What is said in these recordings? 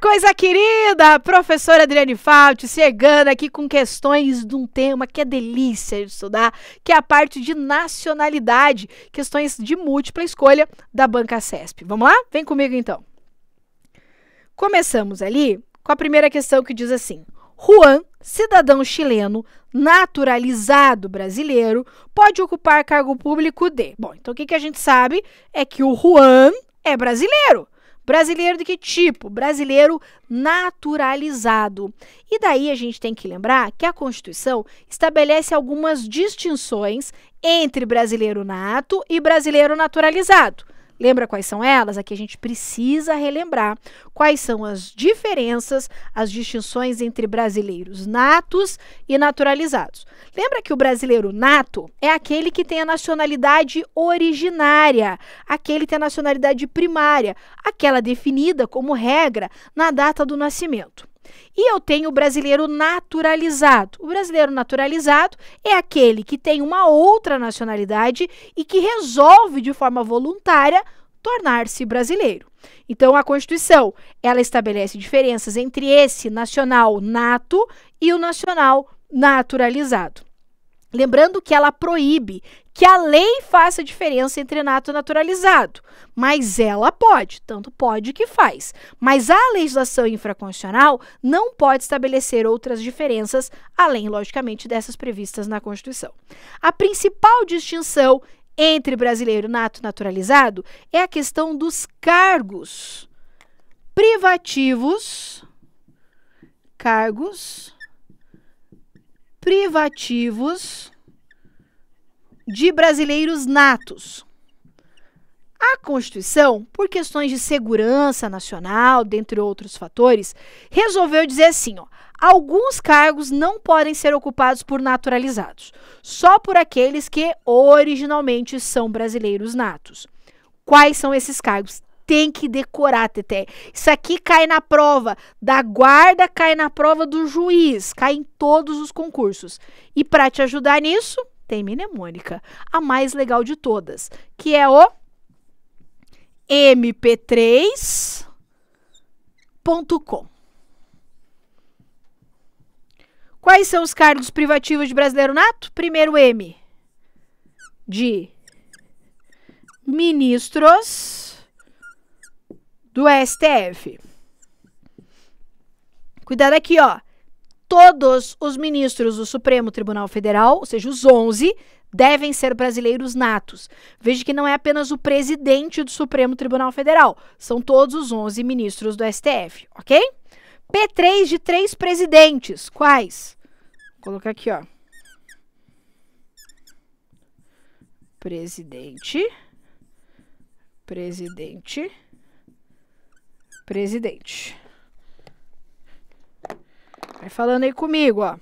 coisa querida, professora Adriane Fauti, chegando aqui com questões de um tema que é delícia de estudar, que é a parte de nacionalidade, questões de múltipla escolha da Banca CESP. Vamos lá? Vem comigo então. Começamos ali com a primeira questão que diz assim: Juan, cidadão chileno, naturalizado brasileiro, pode ocupar cargo público de. Bom, então o que, que a gente sabe é que o Juan é brasileiro. Brasileiro de que tipo? Brasileiro naturalizado. E daí a gente tem que lembrar que a Constituição estabelece algumas distinções entre brasileiro nato e brasileiro naturalizado. Lembra quais são elas? Aqui a gente precisa relembrar quais são as diferenças, as distinções entre brasileiros natos e naturalizados. Lembra que o brasileiro nato é aquele que tem a nacionalidade originária, aquele que tem a nacionalidade primária, aquela definida como regra na data do nascimento. E eu tenho o brasileiro naturalizado. O brasileiro naturalizado é aquele que tem uma outra nacionalidade e que resolve de forma voluntária tornar-se brasileiro. Então a Constituição, ela estabelece diferenças entre esse nacional nato e o nacional naturalizado. Lembrando que ela proíbe que a lei faça diferença entre nato e naturalizado, mas ela pode, tanto pode que faz. Mas a legislação infraconstitucional não pode estabelecer outras diferenças além, logicamente, dessas previstas na Constituição. A principal distinção entre brasileiro nato naturalizado é a questão dos cargos privativos, cargos privativos de brasileiros natos. A Constituição, por questões de segurança nacional, dentre outros fatores, resolveu dizer assim: ó, Alguns cargos não podem ser ocupados por naturalizados, só por aqueles que originalmente são brasileiros natos. Quais são esses cargos? Tem que decorar, Teté. Isso aqui cai na prova da guarda, cai na prova do juiz, cai em todos os concursos. E para te ajudar nisso, tem mnemônica, a mais legal de todas, que é o mp3.com. Quais são os cargos privativos de brasileiro nato? Primeiro M de ministros do STF. Cuidado aqui, ó. Todos os ministros do Supremo Tribunal Federal, ou seja, os 11, devem ser brasileiros natos. Veja que não é apenas o presidente do Supremo Tribunal Federal, são todos os 11 ministros do STF, ok? P3 de três presidentes. Quais? colocar aqui, ó. Presidente. Presidente. Presidente. Vai falando aí comigo, ó.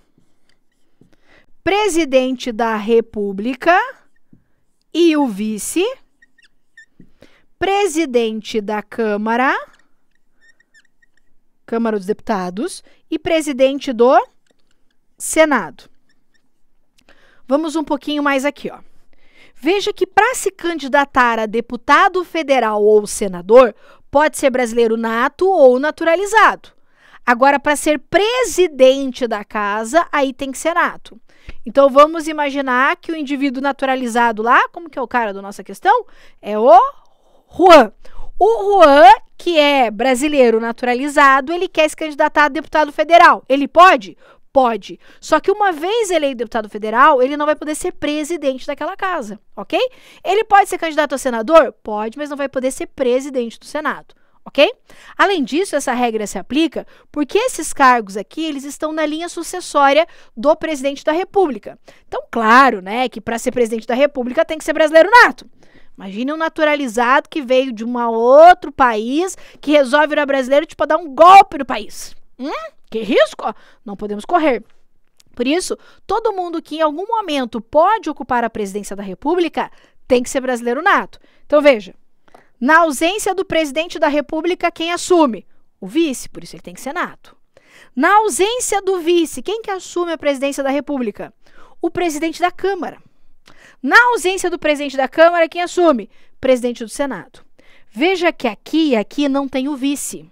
Presidente da República e o vice. Presidente da Câmara. Câmara dos Deputados e presidente do Senado. Vamos um pouquinho mais aqui, ó. Veja que para se candidatar a deputado federal ou senador, pode ser brasileiro nato ou naturalizado. Agora, para ser presidente da casa, aí tem que ser nato. Então, vamos imaginar que o indivíduo naturalizado lá, como que é o cara da nossa questão? É o Juan. O Juan, que é brasileiro naturalizado, ele quer se candidatar a deputado federal. Ele pode? Pode. Só que uma vez eleito deputado federal, ele não vai poder ser presidente daquela casa, ok? Ele pode ser candidato a senador? Pode, mas não vai poder ser presidente do Senado ok? Além disso, essa regra se aplica porque esses cargos aqui, eles estão na linha sucessória do presidente da República. Então, claro, né, que para ser presidente da República tem que ser brasileiro nato. Imagine um naturalizado que veio de um outro país, que resolve virar brasileiro, tipo, dar um golpe no país. Hum? Que risco? Não podemos correr. Por isso, todo mundo que em algum momento pode ocupar a presidência da República tem que ser brasileiro nato. Então veja, na ausência do presidente da República, quem assume? O vice, por isso ele tem que ser nato. Na ausência do vice, quem que assume a presidência da República? O presidente da Câmara. Na ausência do presidente da Câmara, quem assume? Presidente do Senado. Veja que aqui e aqui não tem o vice.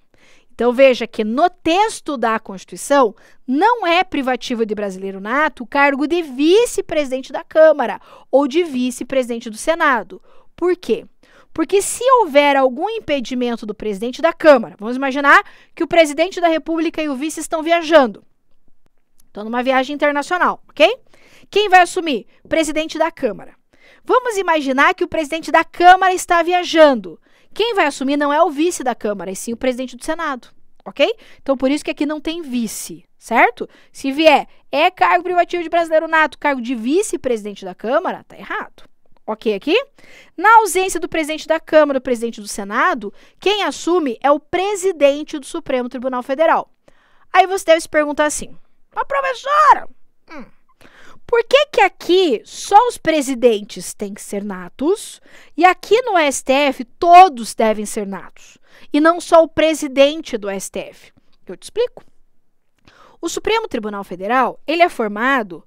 Então veja que no texto da Constituição não é privativo de brasileiro nato o cargo de vice-presidente da Câmara ou de vice-presidente do Senado. Por quê? Porque se houver algum impedimento do presidente da Câmara, vamos imaginar que o presidente da República e o vice estão viajando. Estão numa viagem internacional, ok? Quem vai assumir? Presidente da Câmara. Vamos imaginar que o presidente da Câmara está viajando. Quem vai assumir não é o vice da Câmara, e sim o presidente do Senado, ok? Então, por isso que aqui não tem vice, certo? Se vier, é cargo privativo de brasileiro nato, cargo de vice-presidente da Câmara, tá errado. Ok, aqui? Na ausência do presidente da Câmara do presidente do Senado, quem assume é o presidente do Supremo Tribunal Federal. Aí você deve se perguntar assim: mas professora, por que, que aqui só os presidentes têm que ser natos e aqui no STF todos devem ser natos e não só o presidente do STF? Eu te explico. O Supremo Tribunal Federal, ele é formado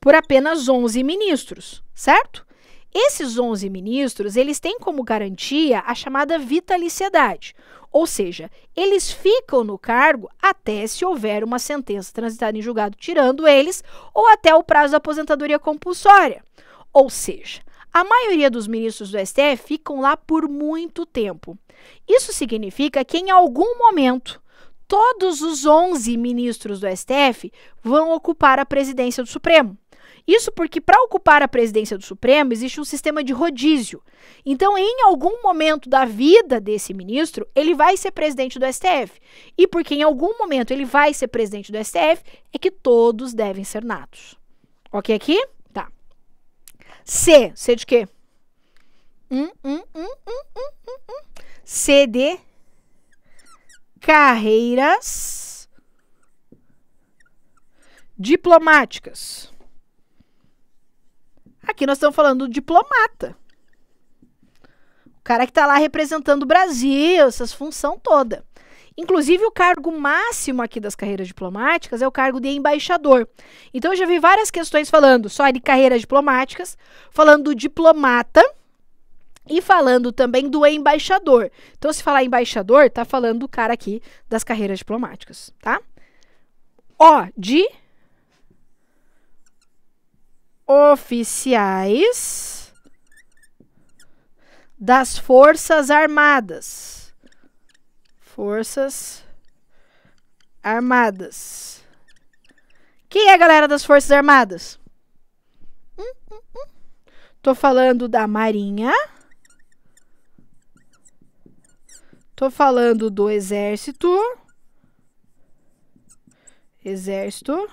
por apenas 11 ministros, certo? Esses 11 ministros, eles têm como garantia a chamada vitaliciedade, ou seja, eles ficam no cargo até se houver uma sentença transitada em julgado tirando eles ou até o prazo da aposentadoria compulsória. Ou seja, a maioria dos ministros do STF ficam lá por muito tempo. Isso significa que em algum momento todos os 11 ministros do STF vão ocupar a presidência do Supremo. Isso porque, para ocupar a presidência do Supremo, existe um sistema de rodízio. Então, em algum momento da vida desse ministro, ele vai ser presidente do STF. E porque em algum momento ele vai ser presidente do STF, é que todos devem ser natos. Ok aqui? Tá. C. C de quê? Hum, hum, hum, hum, hum, hum. hum. C de carreiras diplomáticas. Aqui nós estamos falando do diplomata. O cara que está lá representando o Brasil, essas função toda. Inclusive, o cargo máximo aqui das carreiras diplomáticas é o cargo de embaixador. Então, eu já vi várias questões falando só de carreiras diplomáticas, falando do diplomata e falando também do embaixador. Então, se falar embaixador, tá falando do cara aqui das carreiras diplomáticas, tá? Ó, de oficiais das Forças Armadas. Forças Armadas. Quem é a galera das Forças Armadas? Hum, hum, hum. Tô falando da Marinha. Tô falando do Exército. Exército.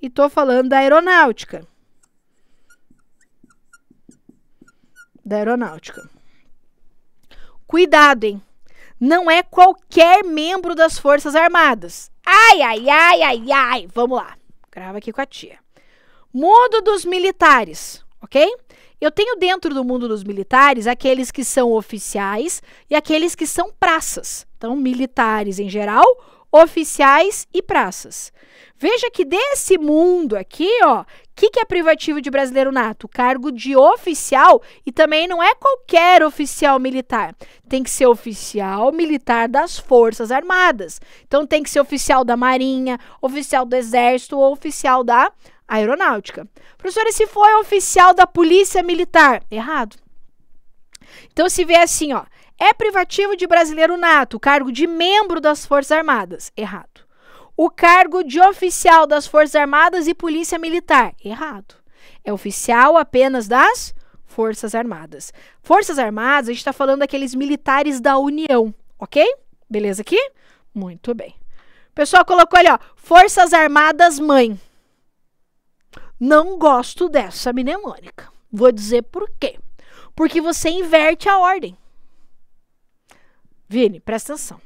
E tô falando da Aeronáutica. da aeronáutica. Cuidado, hein? Não é qualquer membro das Forças Armadas. Ai, ai, ai, ai, ai. Vamos lá. Grava aqui com a tia. Mundo dos militares, ok? Eu tenho dentro do mundo dos militares aqueles que são oficiais e aqueles que são praças. Então, militares em geral, oficiais e praças. Veja que desse mundo aqui, ó, o que, que é privativo de brasileiro nato? Cargo de oficial e também não é qualquer oficial militar. Tem que ser oficial militar das Forças Armadas. Então tem que ser oficial da Marinha, oficial do Exército ou oficial da Aeronáutica. Professor, e se for oficial da Polícia Militar? Errado. Então, se vê assim, ó, é privativo de brasileiro nato cargo de membro das Forças Armadas. Errado. O cargo de oficial das Forças Armadas e Polícia Militar. Errado. É oficial apenas das Forças Armadas. Forças Armadas, a gente está falando daqueles militares da União, ok? Beleza aqui? Muito bem. O pessoal colocou ali, ó, Forças Armadas Mãe. Não gosto dessa mnemônica. Vou dizer por quê. Porque você inverte a ordem. Vini, presta atenção.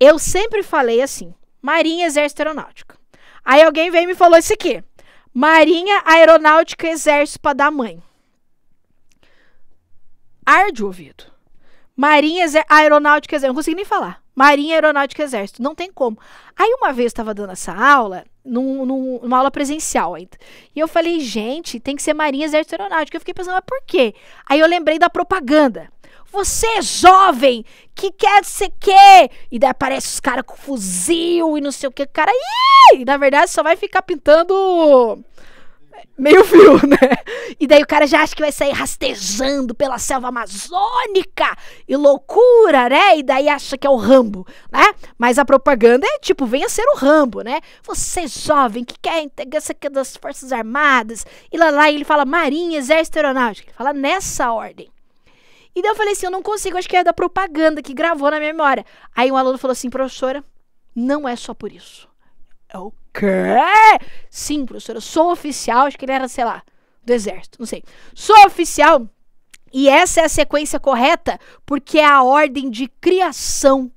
Eu sempre falei assim: Marinha Exército Aeronáutica. Aí alguém veio e me falou isso aqui: Marinha Aeronáutica Exército para dar mãe. Arde o ouvido. Marinha Exército Aeronáutica Exército. Não consegui nem falar. Marinha Aeronáutica Exército. Não tem como. Aí uma vez eu estava dando essa aula, num, num, numa aula presencial ainda. E eu falei, gente, tem que ser Marinha Exército Aeronáutica. Eu fiquei pensando, mas por quê? Aí eu lembrei da propaganda. Você é jovem que quer ser quê? E daí aparece os caras com fuzil e não sei o que. Cara, Ih! e na verdade só vai ficar pintando meio fio, né? E daí o cara já acha que vai sair rastejando pela selva amazônica e loucura, né? E daí acha que é o Rambo, né? Mas a propaganda é tipo, venha ser o Rambo, né? Você é jovem que quer integrância das Forças Armadas e lá lá e ele fala Marinha, Exército Aeronáutica. Ele fala nessa ordem. E daí eu falei assim: eu não consigo, acho que é da propaganda que gravou na minha memória. Aí um aluno falou assim: professora, não é só por isso. É o quê? Sim, professora, sou oficial, acho que ele era, sei lá, do exército, não sei. Sou oficial. E essa é a sequência correta, porque é a ordem de criação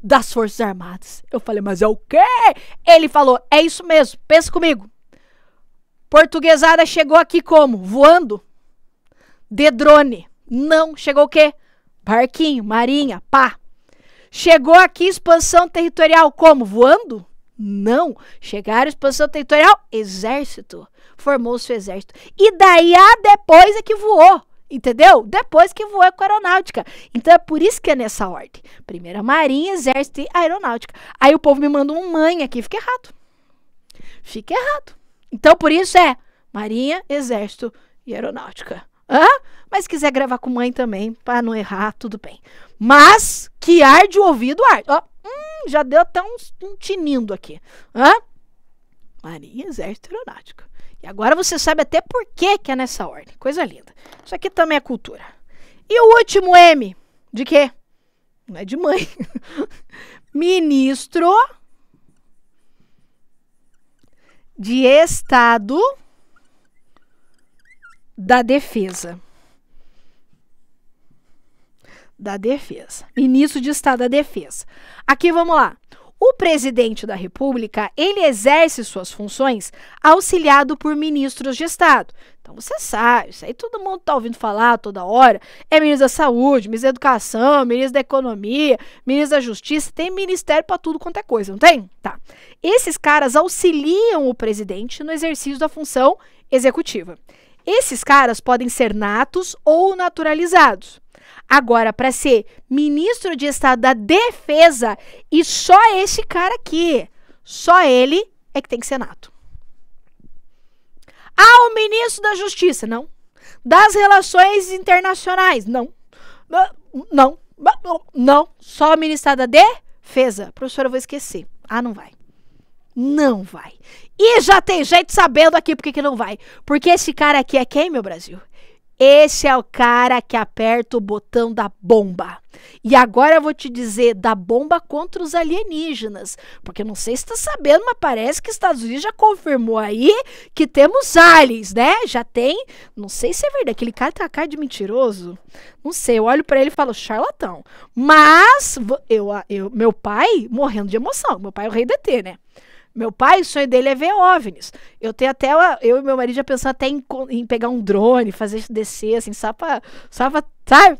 das Forças Armadas. Eu falei, mas é o quê? Ele falou, é isso mesmo, pensa comigo. Portuguesada chegou aqui como? Voando? De drone. Não. Chegou o quê? Barquinho, marinha, pá. Chegou aqui expansão territorial como? Voando? Não. Chegaram expansão territorial, exército. Formou-se o exército. E daí a depois é que voou. Entendeu? Depois que voou com a aeronáutica. Então é por isso que é nessa ordem. Primeira marinha, exército e aeronáutica. Aí o povo me manda um mãe aqui. Fica errado. Fica errado. Então por isso é marinha, exército e aeronáutica. Hã? Mas quiser gravar com mãe também, para não errar, tudo bem. Mas que arde o ouvido, arde. Ó, hum, já deu até um, um tinindo aqui. Hã? Marinha Exército Aeronáutica. E agora você sabe até por que, que é nessa ordem. Coisa linda. Isso aqui também é cultura. E o último M, de quê? Não é de mãe. Ministro de Estado da defesa. Da defesa. Ministro de Estado da Defesa. Aqui vamos lá. O presidente da República, ele exerce suas funções auxiliado por ministros de Estado. Então você sabe, isso aí todo mundo está ouvindo falar toda hora. É ministro da Saúde, ministro da Educação, ministro da Economia, ministro da Justiça, tem ministério para tudo quanto é coisa, não tem? Tá. Esses caras auxiliam o presidente no exercício da função executiva. Esses caras podem ser natos ou naturalizados. Agora, para ser ministro de Estado da Defesa, e só esse cara aqui, só ele é que tem que ser nato. Ah, o ministro da Justiça, não. Das Relações Internacionais, não. Não, não, só o ministro da Defesa. Professora, eu vou esquecer. Ah, não vai não vai. E já tem gente sabendo aqui por que não vai. Porque esse cara aqui é quem, meu Brasil? Esse é o cara que aperta o botão da bomba. E agora eu vou te dizer da bomba contra os alienígenas. Porque não sei se está sabendo, mas parece que Estados Unidos já confirmou aí que temos aliens, né? Já tem. Não sei se é verdade. Aquele cara tá cara de mentiroso. Não sei. Eu olho para ele e falo, charlatão. Mas eu, eu, meu pai morrendo de emoção. Meu pai é o rei DT, né? Meu pai, o sonho dele é ver OVNIs. Eu tenho até, eu e meu marido já pensamos até em, em pegar um drone, fazer descer, assim, só pra, só pra, sabe?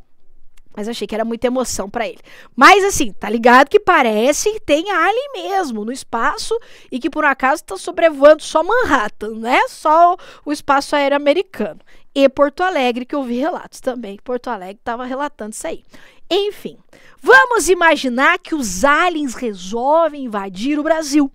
Mas achei que era muita emoção para ele. Mas assim, tá ligado que parece que tem alien mesmo no espaço e que por um acaso tá sobrevoando só Manhattan, né? Só o espaço aéreo americano. E Porto Alegre, que eu vi relatos também. Porto Alegre tava relatando isso aí. Enfim, vamos imaginar que os aliens resolvem invadir o Brasil.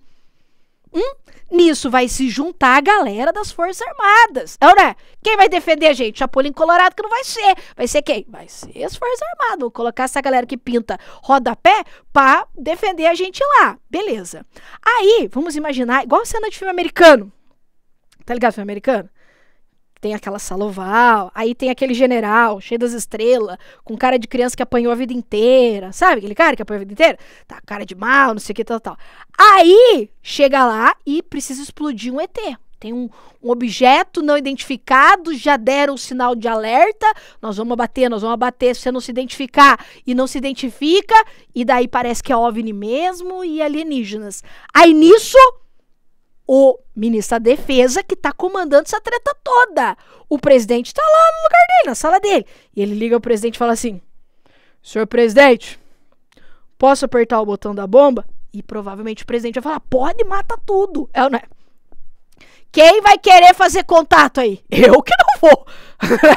Hum? Nisso vai se juntar a galera das Forças Armadas. Então né? quem vai defender a gente? Chapolin Colorado que não vai ser. Vai ser quem? Vai ser as Forças Armadas. Vou colocar essa galera que pinta rodapé pra defender a gente lá. Beleza. Aí, vamos imaginar, igual cena de filme americano. Tá ligado, filme americano? tem aquela sala oval, aí tem aquele general cheio das estrelas, com cara de criança que apanhou a vida inteira, sabe? Aquele cara que apanhou a vida inteira? Tá, cara de mal, não sei o que, tal, tal. Aí chega lá e precisa explodir um ET. Tem um, um objeto não identificado, já deram o sinal de alerta. Nós vamos abater, nós vamos abater. Se você não se identificar e não se identifica, e daí parece que é OVNI mesmo e alienígenas. Aí nisso, o ministro da Defesa que está comandando essa treta toda. O presidente está lá no lugar dele, na sala dele. E ele liga o presidente e fala assim: Senhor presidente, posso apertar o botão da bomba? E provavelmente o presidente vai falar: pode, mata tudo. É, é? Quem vai querer fazer contato aí? Eu que não vou.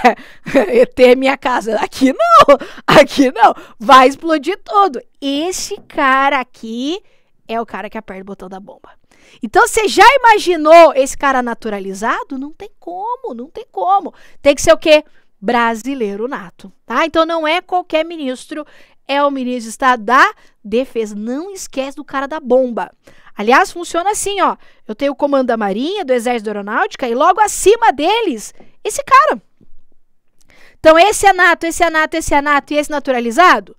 ter minha casa. Aqui não. Aqui não. Vai explodir tudo. Esse cara aqui é o cara que aperta o botão da bomba. Então você já imaginou esse cara naturalizado? Não tem como, não tem como. Tem que ser o quê? Brasileiro nato, tá? Então não é qualquer ministro, é o ministro de Estado da Defesa. Não esquece do cara da bomba. Aliás, funciona assim, ó. Eu tenho o comando da Marinha, do Exército da Aeronáutica e logo acima deles, esse cara. Então esse é nato, esse é nato, esse é nato e esse naturalizado?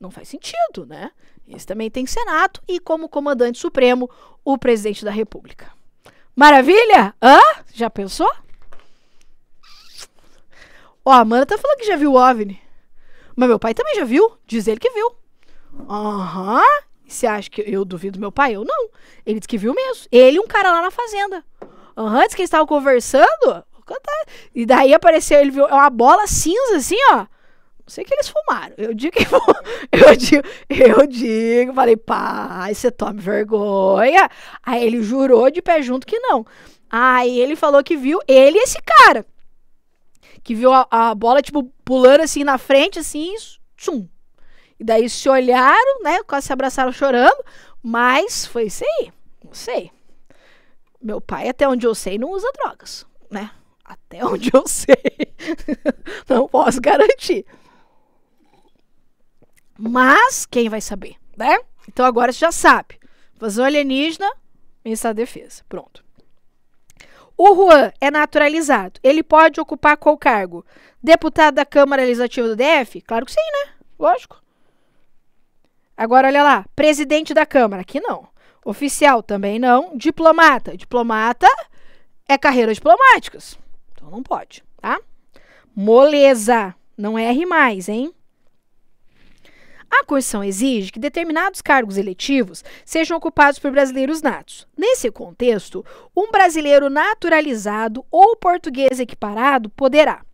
Não faz sentido, né? Esse também tem Senato e, como comandante supremo, o presidente da República. Maravilha? Hã? Já pensou? Ó, a Amanda tá falando que já viu o OVNI. Mas meu pai também já viu. Diz ele que viu. Aham. Uhum. Você acha que eu duvido meu pai? Eu não. Ele disse que viu mesmo. Ele e um cara lá na fazenda. Aham, uhum, disse que eles estavam conversando. E daí apareceu, ele viu é uma bola cinza assim, ó sei que eles fumaram. Eu digo que eu digo, eu digo, falei, pai, você tome vergonha. Aí ele jurou de pé junto que não. Aí ele falou que viu ele e esse cara. Que viu a, a bola, tipo, pulando assim na frente, assim, tchum. E daí se olharam, né? Quase se abraçaram chorando. Mas foi isso aí. Não sei. Meu pai, até onde eu sei, não usa drogas, né? Até onde eu sei. não posso garantir. Mas quem vai saber, né? Então agora você já sabe. Invasão alienígena, ministro da Defesa. Pronto. O Juan é naturalizado. Ele pode ocupar qual cargo? Deputado da Câmara Legislativa do DF? Claro que sim, né? Lógico. Agora olha lá, presidente da Câmara, aqui não. Oficial também não. Diplomata, diplomata é carreira diplomáticas. Então não pode, tá? Moleza, não erre mais, hein? A Constituição exige que determinados cargos eletivos sejam ocupados por brasileiros natos. Nesse contexto, um brasileiro naturalizado ou português equiparado poderá.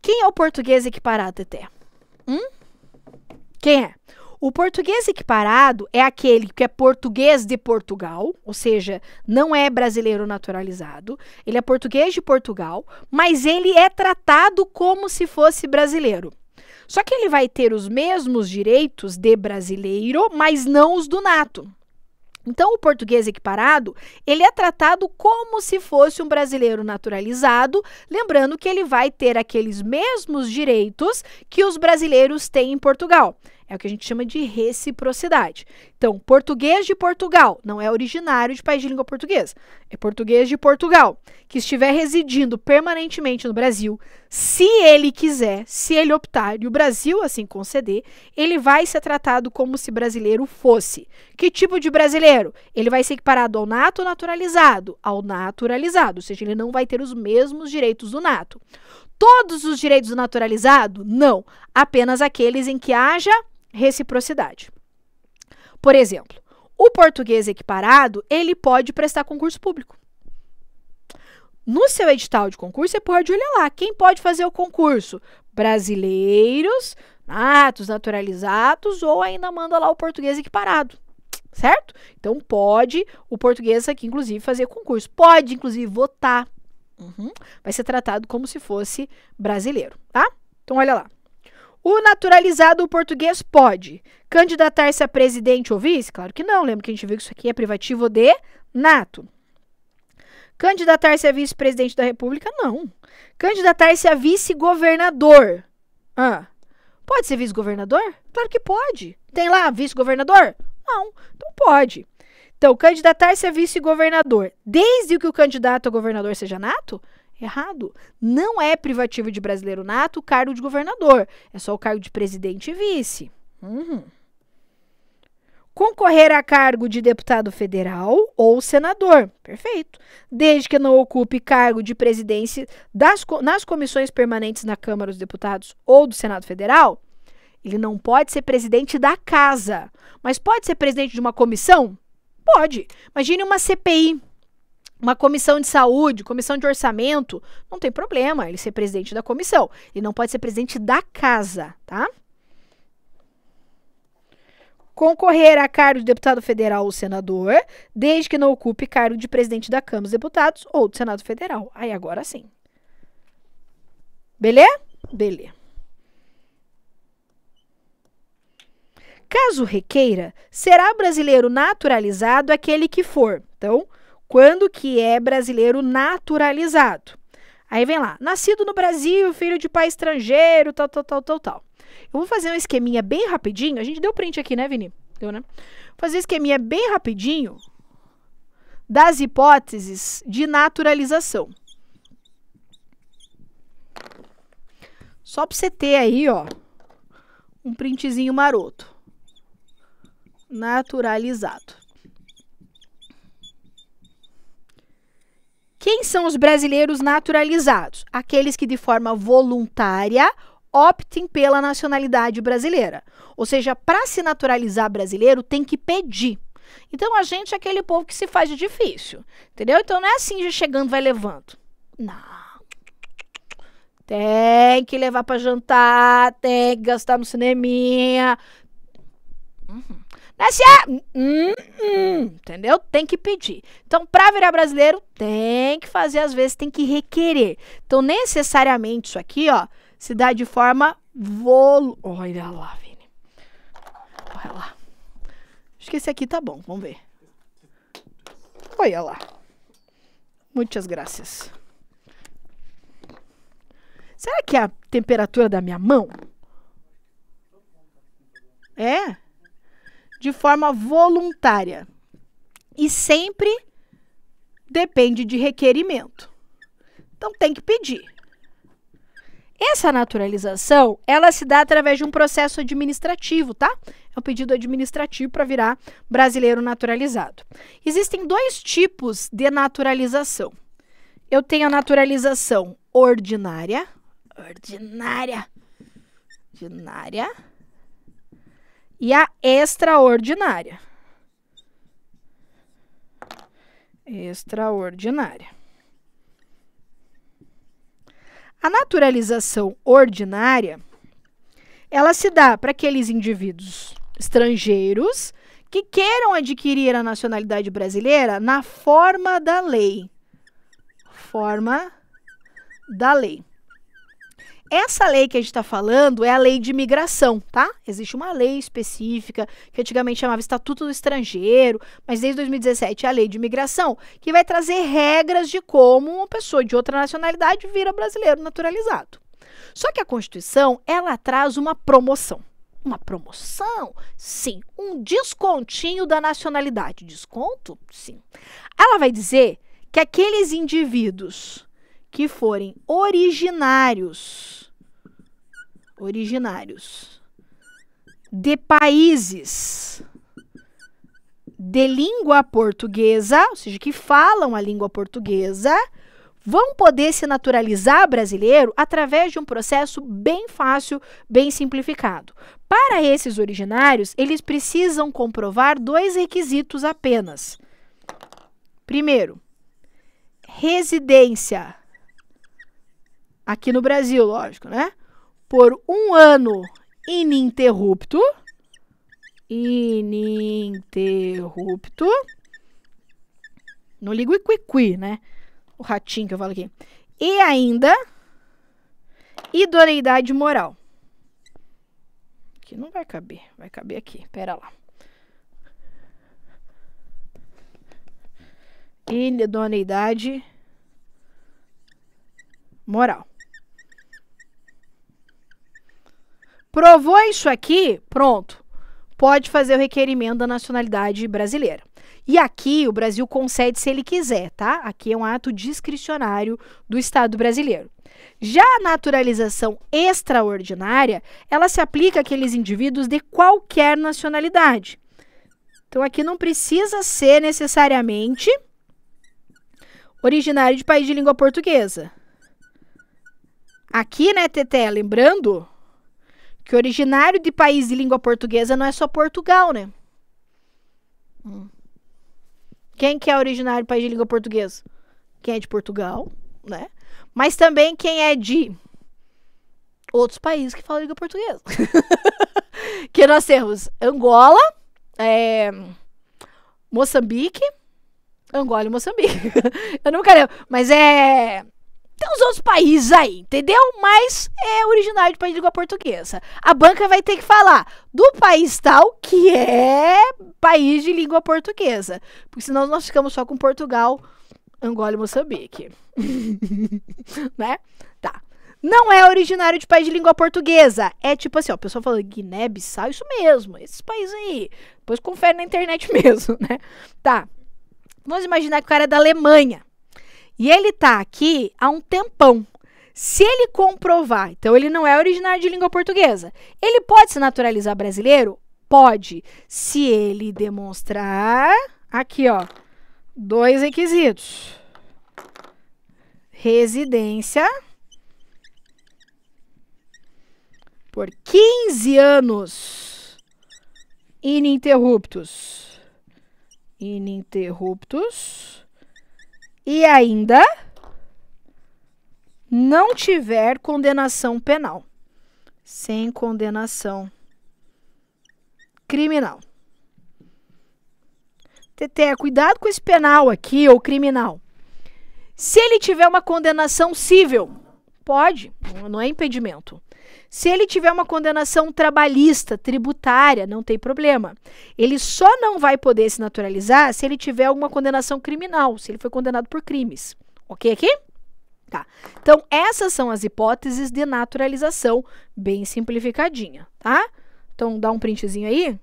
Quem é o português equiparado, Teté? Hum? Quem é? O português equiparado é aquele que é português de Portugal, ou seja, não é brasileiro naturalizado. Ele é português de Portugal, mas ele é tratado como se fosse brasileiro. Só que ele vai ter os mesmos direitos de brasileiro, mas não os do nato. Então, o português equiparado, ele é tratado como se fosse um brasileiro naturalizado, lembrando que ele vai ter aqueles mesmos direitos que os brasileiros têm em Portugal. É o que a gente chama de reciprocidade. Então, português de Portugal não é originário de país de língua portuguesa. É português de Portugal que estiver residindo permanentemente no Brasil, se ele quiser, se ele optar e o Brasil assim conceder, ele vai ser tratado como se brasileiro fosse. Que tipo de brasileiro? Ele vai ser equiparado ao nato naturalizado, ao naturalizado, ou seja, ele não vai ter os mesmos direitos do nato. Todos os direitos do naturalizado? Não, apenas aqueles em que haja reciprocidade. Por exemplo, o português equiparado, ele pode prestar concurso público. No seu edital de concurso, você pode olhar lá, quem pode fazer o concurso? Brasileiros, natos, naturalizados, ou ainda manda lá o português equiparado certo? Então pode o português aqui, inclusive, fazer concurso, pode, inclusive, votar. Uhum. Vai ser tratado como se fosse brasileiro, tá? Então olha lá. O naturalizado português pode candidatar-se a presidente ou vice? Claro que não, lembra que a gente viu que isso aqui é privativo de nato. Candidatar-se a vice-presidente da República? Não. Candidatar-se a vice-governador? Ah. Pode ser vice-governador? Claro que pode. Tem lá vice-governador? Não. Então pode. Então, candidatar-se a vice-governador, desde que o candidato a governador seja nato? Errado. Não é privativo de brasileiro nato o cargo de governador. É só o cargo de presidente e vice. Uhum. Concorrer a cargo de deputado federal ou senador. Perfeito. Desde que não ocupe cargo de presidência das, nas comissões permanentes na Câmara dos Deputados ou do Senado Federal. Ele não pode ser presidente da casa. Mas pode ser presidente de uma comissão? Pode. Imagine uma CPI uma comissão de saúde, comissão de orçamento, não tem problema ele ser presidente da comissão. Ele não pode ser presidente da casa, tá? Concorrer a cargo de deputado federal ou senador, desde que não ocupe cargo de presidente da Câmara dos Deputados ou do Senado Federal. Aí agora sim. Beleza? Beleza. Caso requeira, será brasileiro naturalizado aquele que for. Então, quando que é brasileiro naturalizado. Aí vem lá, nascido no Brasil, filho de pai estrangeiro, tal, tal, tal, tal, tal. Eu vou fazer um esqueminha bem rapidinho. A gente deu print aqui, né, Vini? Deu, né? Vou fazer um esqueminha bem rapidinho das hipóteses de naturalização. Só para você ter aí, ó, um printzinho maroto. Naturalizado. Quem são os brasileiros naturalizados? Aqueles que de forma voluntária optem pela nacionalidade brasileira. Ou seja, para se naturalizar brasileiro, tem que pedir. Então a gente é aquele povo que se faz de difícil, entendeu? Então não é assim, já chegando, vai levando. Não. Tem que levar para jantar, tem que gastar no cineminha. Uhum. Nasce é, hum, hum, entendeu? Tem que pedir. Então, para virar brasileiro, tem que fazer, às vezes, tem que requerer. Então, necessariamente, isso aqui, ó, se dá de forma volu... Olha lá, Vini. Olha lá. Acho que esse aqui tá bom, vamos ver. Olha lá. Muitas graças. Será que é a temperatura da minha mão? É? de forma voluntária e sempre depende de requerimento. Então tem que pedir. Essa naturalização, ela se dá através de um processo administrativo, tá? É um pedido administrativo para virar brasileiro naturalizado. Existem dois tipos de naturalização. Eu tenho a naturalização ordinária, ordinária, ordinária, e a extraordinária. Extraordinária. A naturalização ordinária, ela se dá para aqueles indivíduos estrangeiros que queiram adquirir a nacionalidade brasileira na forma da lei. Forma da lei. Essa lei que a gente está falando é a lei de imigração, tá? Existe uma lei específica que antigamente chamava Estatuto do Estrangeiro, mas desde 2017 é a lei de imigração, que vai trazer regras de como uma pessoa de outra nacionalidade vira brasileiro naturalizado. Só que a Constituição, ela traz uma promoção. Uma promoção? Sim. Um descontinho da nacionalidade. Desconto? Sim. Ela vai dizer que aqueles indivíduos que forem originários originários de países de língua portuguesa, ou seja, que falam a língua portuguesa, vão poder se naturalizar brasileiro através de um processo bem fácil, bem simplificado. Para esses originários, eles precisam comprovar dois requisitos apenas. Primeiro, residência aqui no Brasil, lógico, né? Por um ano ininterrupto, ininterrupto, não ligo iquiqui, né? O ratinho que eu falo aqui. E ainda, idoneidade moral. Que não vai caber, vai caber aqui, pera lá. Idoneidade moral. Provou isso aqui, pronto. Pode fazer o requerimento da nacionalidade brasileira. E aqui o Brasil concede se ele quiser, tá? Aqui é um ato discricionário do Estado brasileiro. Já a naturalização extraordinária, ela se aplica àqueles indivíduos de qualquer nacionalidade. Então aqui não precisa ser necessariamente originário de país de língua portuguesa. Aqui, né, Teté, lembrando, que originário de país de língua portuguesa não é só Portugal, né? Hum. Quem que é originário de país de língua portuguesa? Quem é de Portugal, né? Mas também quem é de outros países que falam língua portuguesa. que nós temos Angola, é, Moçambique, Angola e Moçambique. Eu não quero, mas é tem uns outros países aí, entendeu? Mas é originário de país de língua portuguesa. A banca vai ter que falar do país tal que é país de língua portuguesa. Porque senão nós ficamos só com Portugal, Angola e Moçambique. né? Tá. Não é originário de país de língua portuguesa. É tipo assim, ó, o pessoal falando Guiné-Bissau, isso mesmo, esses países aí. Depois confere na internet mesmo, né? Tá. Vamos imaginar que o cara é da Alemanha. E ele está aqui há um tempão. Se ele comprovar, então ele não é originário de língua portuguesa, ele pode se naturalizar brasileiro? Pode. Se ele demonstrar. Aqui, ó. Dois requisitos: residência por 15 anos ininterruptos. Ininterruptos e ainda não tiver condenação penal, sem condenação criminal. Tete, cuidado com esse penal aqui, ou criminal. Se ele tiver uma condenação civil, pode, não é impedimento. Se ele tiver uma condenação trabalhista, tributária, não tem problema. Ele só não vai poder se naturalizar se ele tiver alguma condenação criminal, se ele foi condenado por crimes. Ok aqui? Tá. Então, essas são as hipóteses de naturalização, bem simplificadinha, tá? Então, dá um printzinho aí.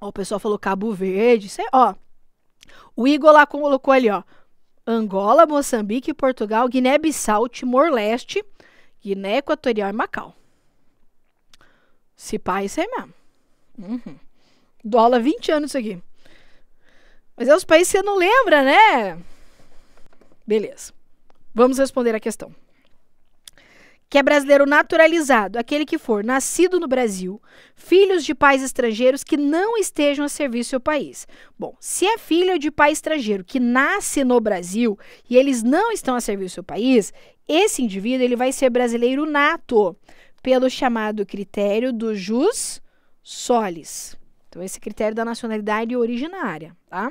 Ó, o pessoal falou Cabo Verde, sei, ó. O Igor lá colocou ali, ó. Angola, Moçambique, Portugal, Guiné-Bissau, Timor-Leste, Guiné Equatorial e Macau. Se pá, isso aí mesmo. Uhum. Dólar 20 anos isso aqui. Mas é os países que você não lembra, né? Beleza. Vamos responder a questão que é brasileiro naturalizado, aquele que for nascido no Brasil, filhos de pais estrangeiros que não estejam a serviço ao país. Bom, se é filho de pai estrangeiro que nasce no Brasil e eles não estão a serviço ao país, esse indivíduo ele vai ser brasileiro nato, pelo chamado critério do jus solis. Então esse critério da nacionalidade originária, tá?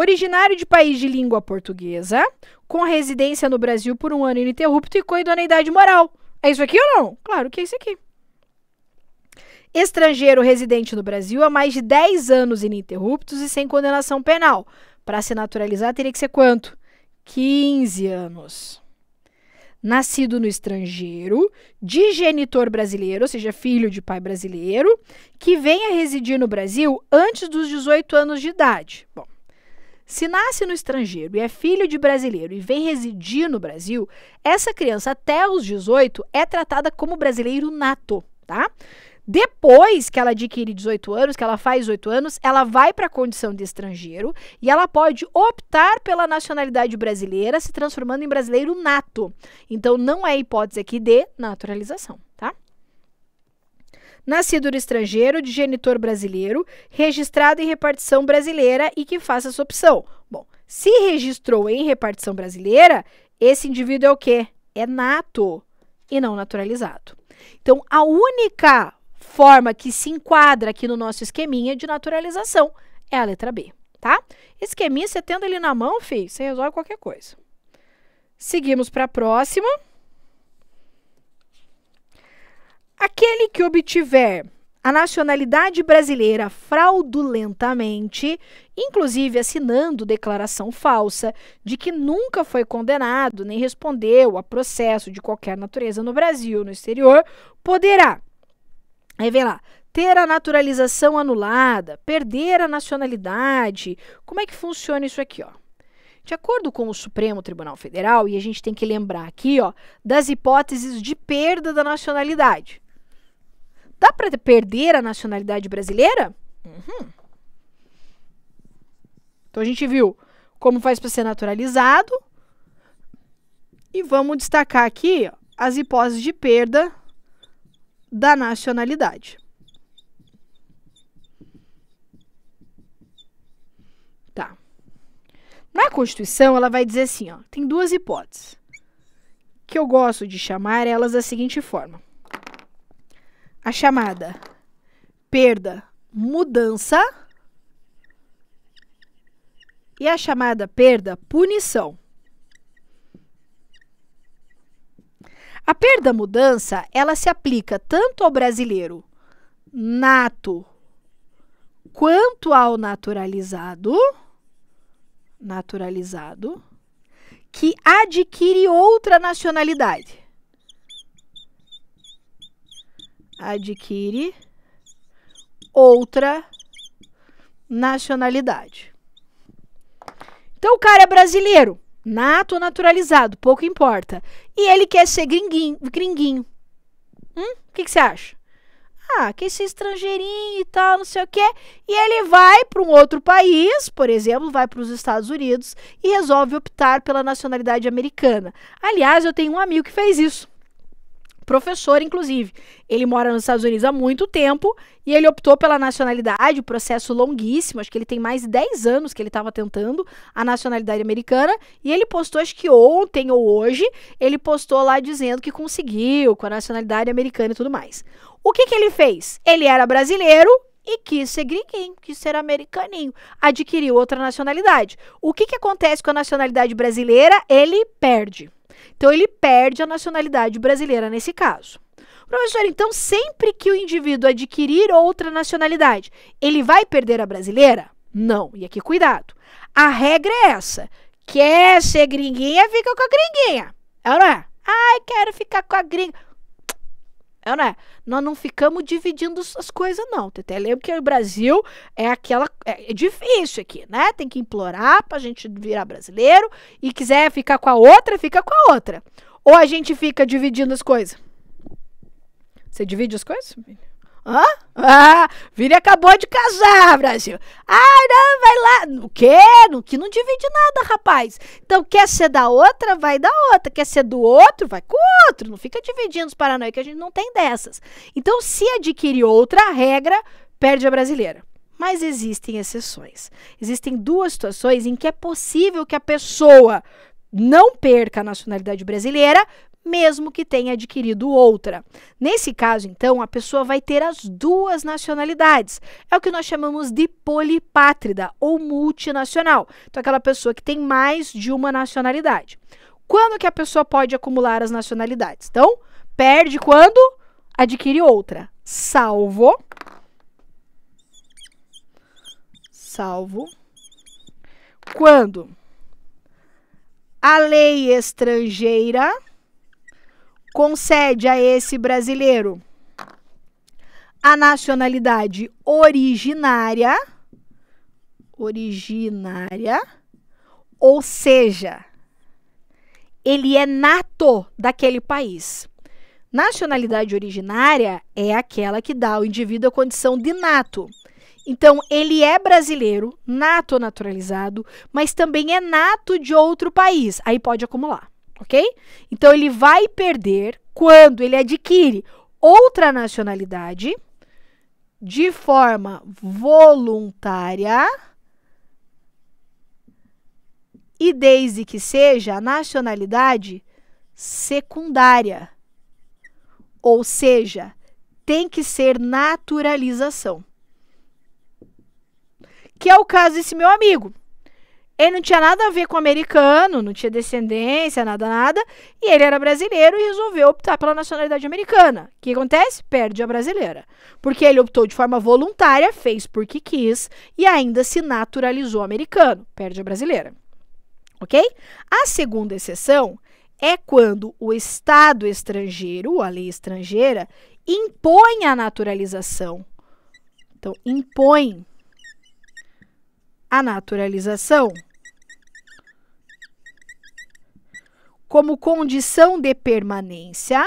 Originário de país de língua portuguesa, com residência no Brasil por um ano ininterrupto e com idoneidade moral. É isso aqui ou não? Claro que é isso aqui. Estrangeiro residente no Brasil há mais de 10 anos ininterruptos e sem condenação penal. Para se naturalizar, teria que ser quanto? 15 anos. Nascido no estrangeiro, de genitor brasileiro, ou seja, filho de pai brasileiro, que venha residir no Brasil antes dos 18 anos de idade. Bom, se nasce no estrangeiro e é filho de brasileiro e vem residir no Brasil, essa criança até os 18 é tratada como brasileiro nato, tá? Depois que ela adquire 18 anos, que ela faz 18 anos, ela vai para a condição de estrangeiro e ela pode optar pela nacionalidade brasileira, se transformando em brasileiro nato. Então não é hipótese aqui de naturalização, tá? nascido no estrangeiro, de genitor brasileiro, registrado em repartição brasileira e que faça essa opção. Bom, se registrou em repartição brasileira, esse indivíduo é o quê? É nato e não naturalizado. Então, a única forma que se enquadra aqui no nosso esqueminha de naturalização é a letra B, tá? Esqueminha, você tendo ele na mão, filho, você resolve qualquer coisa. Seguimos para a próxima. Aquele que obtiver a nacionalidade brasileira fraudulentamente, inclusive assinando declaração falsa de que nunca foi condenado nem respondeu a processo de qualquer natureza no Brasil ou no exterior, poderá revelar ter a naturalização anulada, perder a nacionalidade. Como é que funciona isso aqui, ó? De acordo com o Supremo Tribunal Federal, e a gente tem que lembrar aqui, ó, das hipóteses de perda da nacionalidade. Dá para perder a nacionalidade brasileira? Uhum. Então a gente viu como faz para ser naturalizado. E vamos destacar aqui as hipóteses de perda da nacionalidade. Tá. Na Constituição, ela vai dizer assim, ó, tem duas hipóteses que eu gosto de chamar elas da seguinte forma: a chamada perda, mudança e a chamada perda, punição. A perda mudança, ela se aplica tanto ao brasileiro nato quanto ao naturalizado, naturalizado que adquire outra nacionalidade. adquire outra nacionalidade. Então o cara é brasileiro, nato ou naturalizado, pouco importa. E ele quer ser gringuinho. gringuinho. Hum? O que, que você acha? Ah, que esse estrangeirinho e tal, não sei o quê. E ele vai para um outro país, por exemplo, vai para os Estados Unidos e resolve optar pela nacionalidade americana. Aliás, eu tenho um amigo que fez isso professor, inclusive. Ele mora nos Estados Unidos há muito tempo e ele optou pela nacionalidade, O processo longuíssimo, acho que ele tem mais de 10 anos que ele estava tentando a nacionalidade americana. E ele postou, acho que ontem ou hoje, ele postou lá dizendo que conseguiu com a nacionalidade americana e tudo mais. O que, que ele fez? Ele era brasileiro, e quis ser gringuinho, quis ser americaninho, adquiriu outra nacionalidade. O que, que acontece com a nacionalidade brasileira? Ele perde. Então ele perde a nacionalidade brasileira nesse caso. Professor, então sempre que o indivíduo adquirir outra nacionalidade, ele vai perder a brasileira? Não, e aqui cuidado. A regra é essa: quer ser gringuinha, fica com a gringuinha. É ou não é? Ai, quero ficar com a gringa. É ou não é? Nós não ficamos dividindo as coisas, não, até Lembra que o Brasil é aquela. É, é difícil aqui, né? Tem que implorar pra gente virar brasileiro. E quiser ficar com a outra, fica com a outra. Ou a gente fica dividindo as coisas? Você divide as coisas, Hã? Ah, Vini acabou de casar, Brasil. Ai, não, vai o quê? No que não divide nada, rapaz. Então, quer ser da outra, vai da outra. Quer ser do outro, vai com o outro. Não fica dividindo os paranoicos, que a gente não tem dessas. Então, se adquire outra regra, perde a brasileira. Mas existem exceções. Existem duas situações em que é possível que a pessoa não perca a nacionalidade brasileira, mesmo que tenha adquirido outra. Nesse caso, então, a pessoa vai ter as duas nacionalidades. É o que nós chamamos de polipátrida ou multinacional. Então, aquela pessoa que tem mais de uma nacionalidade. Quando que a pessoa pode acumular as nacionalidades? Então, perde quando adquire outra, salvo salvo quando a lei estrangeira concede a esse brasileiro a nacionalidade originária, originária, ou seja, ele é nato daquele país. Nacionalidade originária é aquela que dá ao indivíduo a condição de nato. Então, ele é brasileiro, nato naturalizado, mas também é nato de outro país. Aí pode acumular ok? Então ele vai perder quando ele adquire outra nacionalidade de forma voluntária e desde que seja a nacionalidade secundária. Ou seja, tem que ser naturalização. Que é o caso desse meu amigo. Ele não tinha nada a ver com americano, não tinha descendência, nada, nada. E ele era brasileiro e resolveu optar pela nacionalidade americana. O que acontece? Perde a brasileira. Porque ele optou de forma voluntária, fez porque quis e ainda se naturalizou americano. Perde a brasileira. Ok? A segunda exceção é quando o Estado estrangeiro, a lei estrangeira, impõe a naturalização. Então, impõe a naturalização como condição de permanência,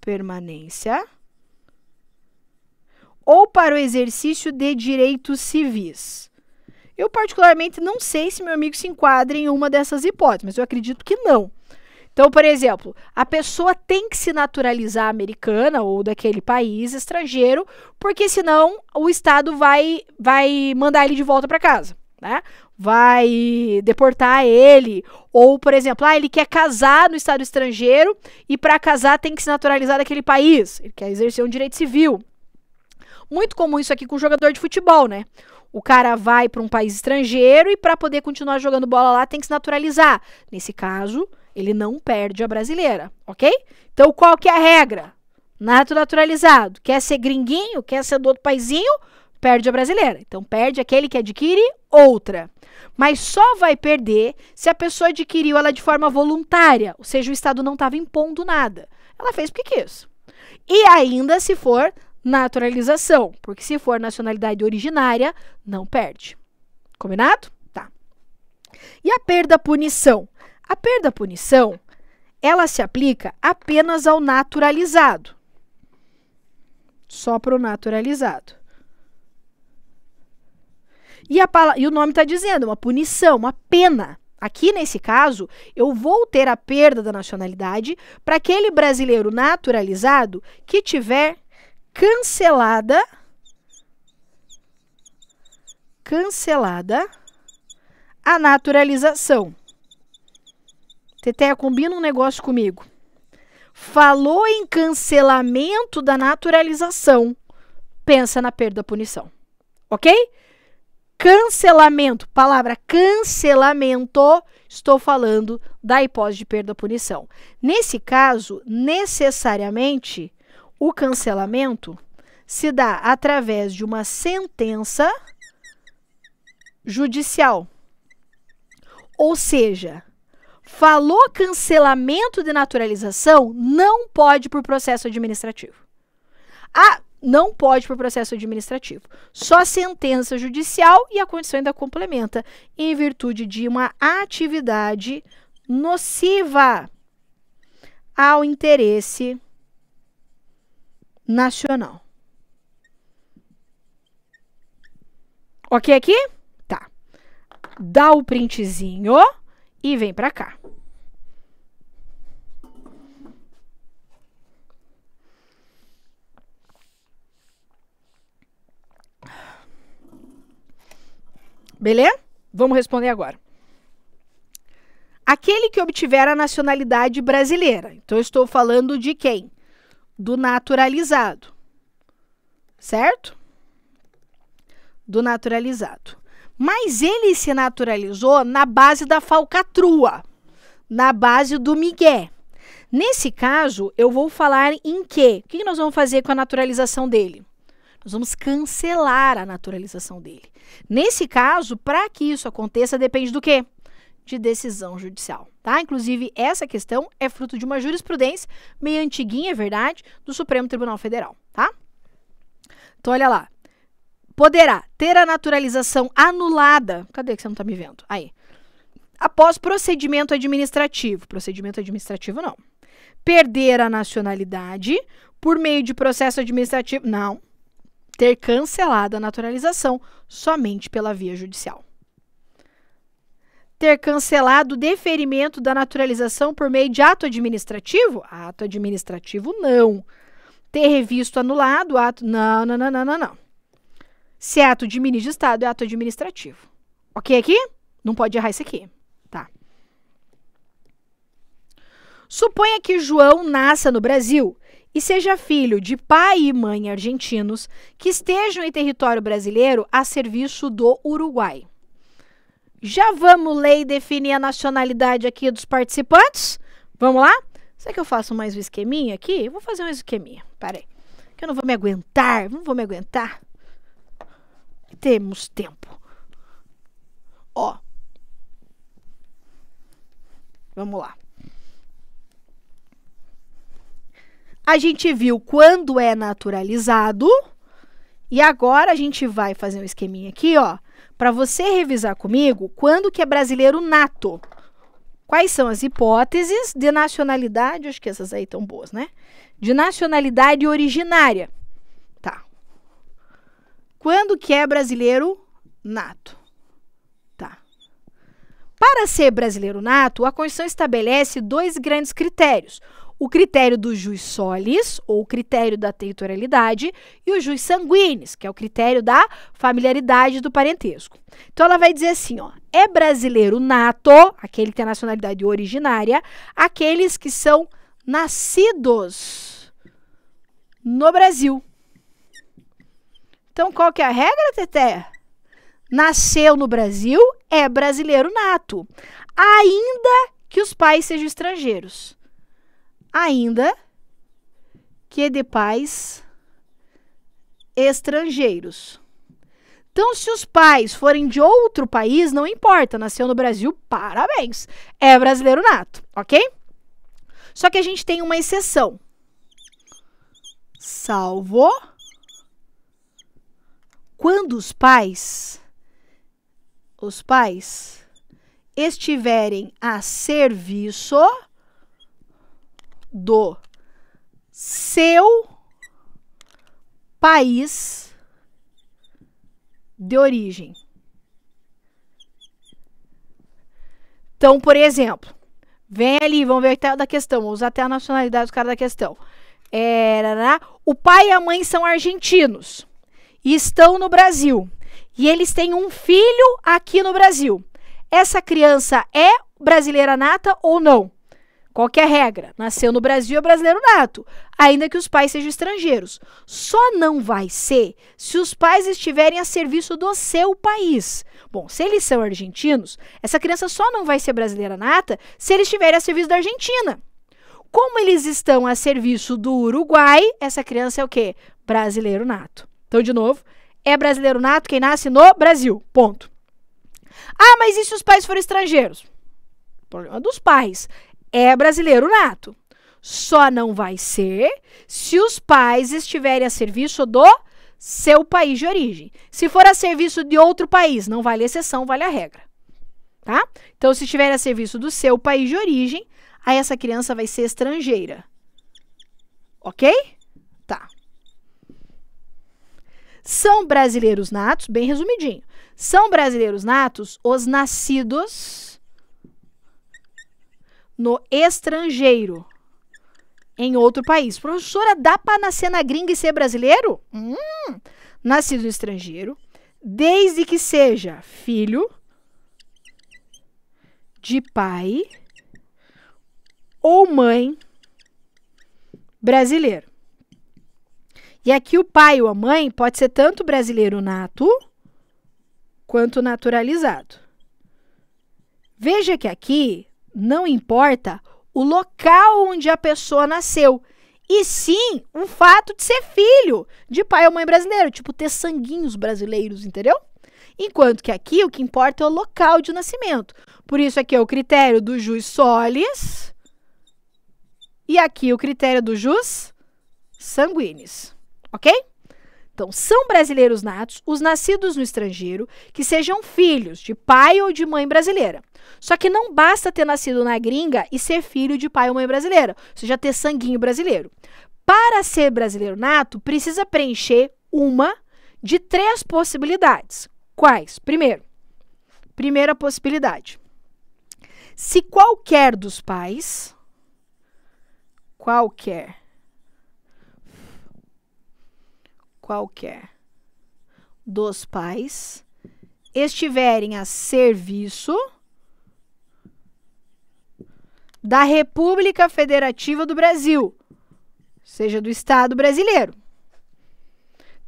permanência, ou para o exercício de direitos civis. Eu, particularmente, não sei se meu amigo se enquadra em uma dessas hipóteses, mas eu acredito que não. Então, por exemplo, a pessoa tem que se naturalizar americana ou daquele país estrangeiro, porque senão o Estado vai, vai mandar ele de volta para casa. Né? vai deportar ele. Ou, por exemplo, ah, ele quer casar no estado estrangeiro e para casar tem que se naturalizar daquele país. Ele quer exercer um direito civil. Muito comum isso aqui com jogador de futebol, né? O cara vai para um país estrangeiro e para poder continuar jogando bola lá tem que se naturalizar. Nesse caso, ele não perde a brasileira, ok? Então, qual que é a regra? Nato naturalizado. Quer ser gringuinho, quer ser do outro paizinho, perde a brasileira. Então, perde aquele que adquire outra. Mas só vai perder se a pessoa adquiriu ela de forma voluntária, ou seja, o Estado não estava impondo nada. Ela fez porque quis. E ainda se for naturalização, porque se for nacionalidade originária, não perde. Combinado? Tá. E a perda-punição? A perda-punição, ela se aplica apenas ao naturalizado. Só para o naturalizado. E, a, e o nome está dizendo, uma punição, uma pena. Aqui nesse caso, eu vou ter a perda da nacionalidade para aquele brasileiro naturalizado que tiver cancelada cancelada a naturalização. Teteia, combina um negócio comigo. Falou em cancelamento da naturalização. Pensa na perda da punição. OK? cancelamento, palavra cancelamento, estou falando da hipótese de perda punição. Nesse caso, necessariamente, o cancelamento se dá através de uma sentença judicial. Ou seja, falou cancelamento de naturalização, não pode por processo administrativo. Ah, não pode por processo administrativo. Só sentença judicial e a condição ainda complementa em virtude de uma atividade nociva ao interesse nacional. OK aqui? Tá. Dá o printzinho e vem para cá. Beleza? Vamos responder agora. Aquele que obtiver a nacionalidade brasileira. Então, estou falando de quem? Do naturalizado. Certo? Do naturalizado. Mas ele se naturalizou na base da falcatrua, na base do migué. Nesse caso, eu vou falar em quê? O que nós vamos fazer com a naturalização dele? Nós vamos cancelar a naturalização dele. Nesse caso, para que isso aconteça, depende do quê? De decisão judicial, tá? Inclusive, essa questão é fruto de uma jurisprudência meio antiguinha, é verdade, do Supremo Tribunal Federal, tá? Então, olha lá. Poderá ter a naturalização anulada. Cadê que você não está me vendo? Aí. Após procedimento administrativo. Procedimento administrativo, não perder a nacionalidade por meio de processo administrativo. Não, ter cancelado a naturalização somente pela via judicial. Ter cancelado o deferimento da naturalização por meio de ato administrativo? Ato administrativo não. Ter revisto anulado ato? Não, não, não, não, não, não. Se é ato de ministro de Estado, é ato administrativo. Ok aqui? Não pode errar isso aqui. Tá. Suponha que João nasça no Brasil e seja filho de pai e mãe argentinos que estejam em território brasileiro a serviço do Uruguai. Já vamos lei definir a nacionalidade aqui dos participantes? Vamos lá? Será que eu faço mais um esqueminha aqui? vou fazer um esqueminha. Peraí. Que eu não vou me aguentar. Não vou me aguentar. Temos tempo. Ó. Vamos lá. A gente viu quando é naturalizado. E agora a gente vai fazer um esqueminha aqui, ó, para você revisar comigo quando que é brasileiro nato. Quais são as hipóteses de nacionalidade? Acho que essas aí estão boas, né? De nacionalidade originária. Tá. Quando que é brasileiro nato? Tá. Para ser brasileiro nato, a Constituição estabelece dois grandes critérios o critério do jus solis, ou o critério da territorialidade, e o jus sanguinis, que é o critério da familiaridade do parentesco. Então ela vai dizer assim, ó, é brasileiro nato, aquele que tem a nacionalidade originária, aqueles que são nascidos no Brasil. Então qual que é a regra, Teté? Nasceu no Brasil, é brasileiro nato, ainda que os pais sejam estrangeiros ainda que de pais estrangeiros. Então, se os pais forem de outro país, não importa, nasceu no Brasil, parabéns, é brasileiro nato, ok? Só que a gente tem uma exceção. Salvo quando os pais os pais estiverem a serviço do seu país de origem. Então, por exemplo, vem ali, vamos ver até da questão, vamos usar até a nacionalidade do cara da questão. É, o pai e a mãe são argentinos e estão no Brasil. E eles têm um filho aqui no Brasil. Essa criança é brasileira nata ou não? Qual é a regra, nasceu no Brasil é brasileiro nato, ainda que os pais sejam estrangeiros. Só não vai ser se os pais estiverem a serviço do seu país. Bom, se eles são argentinos, essa criança só não vai ser brasileira nata se eles estiverem a serviço da Argentina. Como eles estão a serviço do Uruguai, essa criança é o quê? Brasileiro nato. Então, de novo, é brasileiro nato quem nasce no Brasil. Ponto. Ah, mas e se os pais forem estrangeiros? Problema dos pais é brasileiro nato. Só não vai ser se os pais estiverem a serviço do seu país de origem. Se for a serviço de outro país, não vale exceção, vale a regra. Tá? Então, se estiver a serviço do seu país de origem, aí essa criança vai ser estrangeira. Ok? Tá. São brasileiros natos, bem resumidinho. São brasileiros natos os nascidos no estrangeiro, em outro país. Professora, dá para nascer na gringa e ser brasileiro? Hum, nascido no estrangeiro, desde que seja filho de pai ou mãe brasileiro. E aqui o pai ou a mãe pode ser tanto brasileiro nato quanto naturalizado. Veja que aqui não importa o local onde a pessoa nasceu, e sim o fato de ser filho de pai ou mãe brasileiro, tipo ter sanguinhos brasileiros, entendeu? Enquanto que aqui o que importa é o local de nascimento. Por isso aqui é o critério do jus solis e aqui o critério do jus sanguinis, ok? Então, são brasileiros natos os nascidos no estrangeiro que sejam filhos de pai ou de mãe brasileira. Só que não basta ter nascido na gringa e ser filho de pai ou mãe brasileira, ou seja, ter sanguinho brasileiro. Para ser brasileiro nato, precisa preencher uma de três possibilidades. Quais? Primeiro, primeira possibilidade. Se qualquer dos pais, qualquer qualquer dos pais estiverem a serviço da República Federativa do Brasil, seja do Estado brasileiro.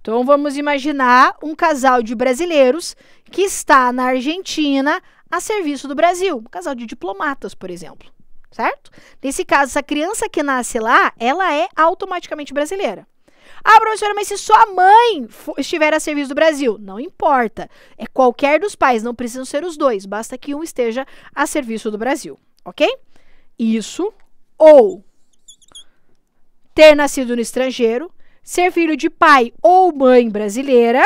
Então vamos imaginar um casal de brasileiros que está na Argentina a serviço do Brasil, um casal de diplomatas, por exemplo, certo? Nesse caso, essa criança que nasce lá, ela é automaticamente brasileira. Ah, professora, mas se sua mãe estiver a serviço do Brasil, não importa. É qualquer dos pais, não precisam ser os dois, basta que um esteja a serviço do Brasil, ok? Isso ou ter nascido no estrangeiro, ser filho de pai ou mãe brasileira,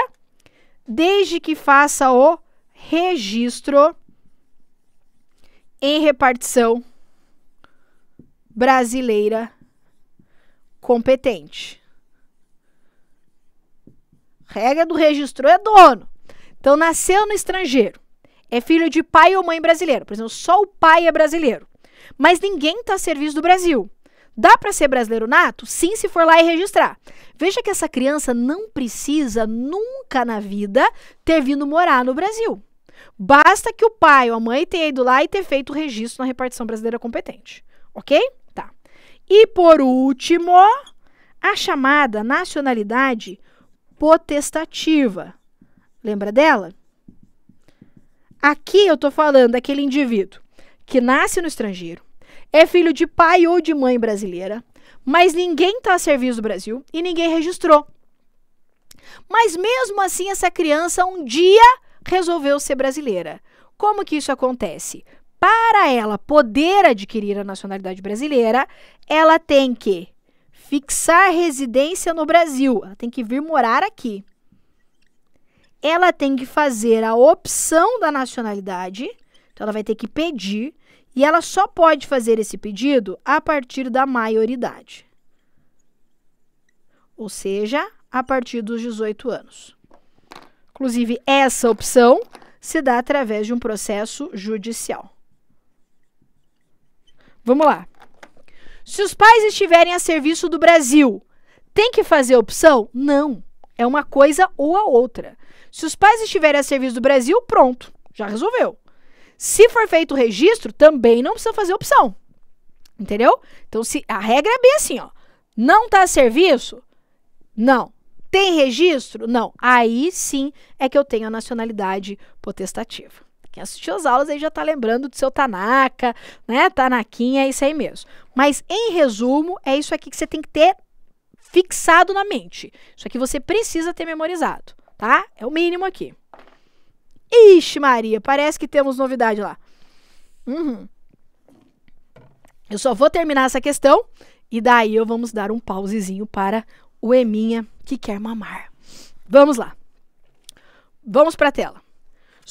desde que faça o registro em repartição brasileira competente. Regra do registro é dono. Então, nasceu no estrangeiro. É filho de pai ou mãe brasileiro. Por exemplo, só o pai é brasileiro. Mas ninguém está a serviço do Brasil. Dá para ser brasileiro nato? Sim, se for lá e registrar. Veja que essa criança não precisa nunca na vida ter vindo morar no Brasil. Basta que o pai ou a mãe tenha ido lá e ter feito o registro na repartição brasileira competente. Ok? Tá. E por último, a chamada nacionalidade potestativa. Lembra dela? Aqui eu estou falando daquele indivíduo que nasce no estrangeiro, é filho de pai ou de mãe brasileira, mas ninguém está a serviço do Brasil e ninguém registrou. Mas mesmo assim, essa criança um dia resolveu ser brasileira. Como que isso acontece? Para ela poder adquirir a nacionalidade brasileira, ela tem que fixar residência no Brasil. Ela tem que vir morar aqui. Ela tem que fazer a opção da nacionalidade. Então, ela vai ter que pedir. E ela só pode fazer esse pedido a partir da maioridade. Ou seja, a partir dos 18 anos. Inclusive, essa opção se dá através de um processo judicial. Vamos lá. Se os pais estiverem a serviço do Brasil, tem que fazer opção? Não. É uma coisa ou a outra. Se os pais estiverem a serviço do Brasil, pronto, já resolveu. Se for feito o registro, também não precisa fazer opção. Entendeu? Então, se a regra é bem assim, ó. Não está a serviço? Não. Tem registro? Não. Aí sim é que eu tenho a nacionalidade potestativa. Quem assistiu as aulas aí já tá lembrando do seu Tanaka, né? Tanaquinha, é isso aí mesmo. Mas em resumo, é isso aqui que você tem que ter fixado na mente. Isso aqui você precisa ter memorizado, tá? É o mínimo aqui. Ixi, Maria, parece que temos novidade lá. Uhum. Eu só vou terminar essa questão e daí eu vamos dar um pausezinho para o Eminha que quer mamar. Vamos lá. Vamos para a tela.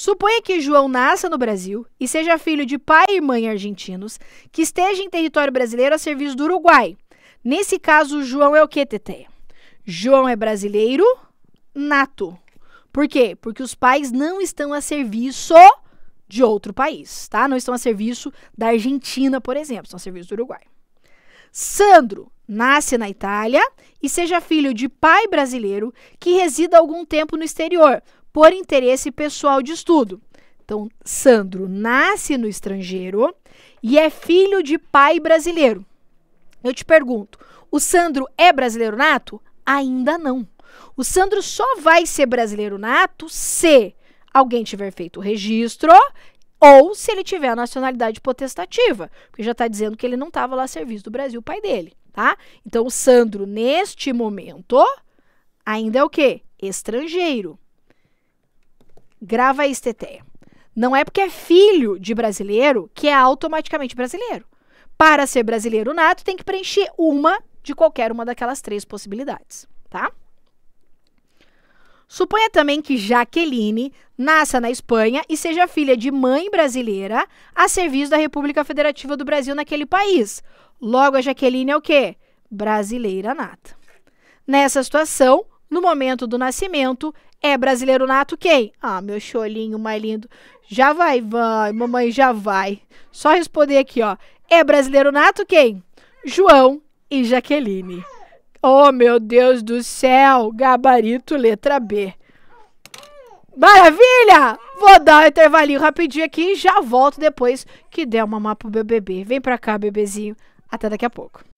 Suponha que João nasça no Brasil e seja filho de pai e mãe argentinos, que esteja em território brasileiro a serviço do Uruguai. Nesse caso, João é o que, Tete? João é brasileiro nato. Por quê? Porque os pais não estão a serviço de outro país, tá? Não estão a serviço da Argentina, por exemplo, estão a serviço do Uruguai. Sandro nasce na Itália e seja filho de pai brasileiro que resida algum tempo no exterior por interesse pessoal de estudo. Então, Sandro nasce no estrangeiro e é filho de pai brasileiro. Eu te pergunto, o Sandro é brasileiro nato? Ainda não. O Sandro só vai ser brasileiro nato se alguém tiver feito o registro ou se ele tiver a nacionalidade potestativa, porque já está dizendo que ele não estava lá a serviço do Brasil, pai dele, tá? Então, o Sandro, neste momento, ainda é o quê? Estrangeiro. Grava isso, Teteia. Não é porque é filho de brasileiro que é automaticamente brasileiro. Para ser brasileiro nato, tem que preencher uma de qualquer uma daquelas três possibilidades, tá? Suponha também que Jaqueline nasça na Espanha e seja filha de mãe brasileira a serviço da República Federativa do Brasil naquele país. Logo, a Jaqueline é o quê? Brasileira nata. Nessa situação, no momento do nascimento, é brasileiro nato quem? Ah, meu cholinho mais lindo. Já vai, vai, mamãe, já vai. Só responder aqui, ó. É brasileiro nato quem? João e Jaqueline. Oh, meu Deus do céu! Gabarito letra B. Maravilha! Vou dar um intervalinho rapidinho aqui e já volto depois que der uma mamar pro meu bebê. Vem pra cá, bebezinho. Até daqui a pouco.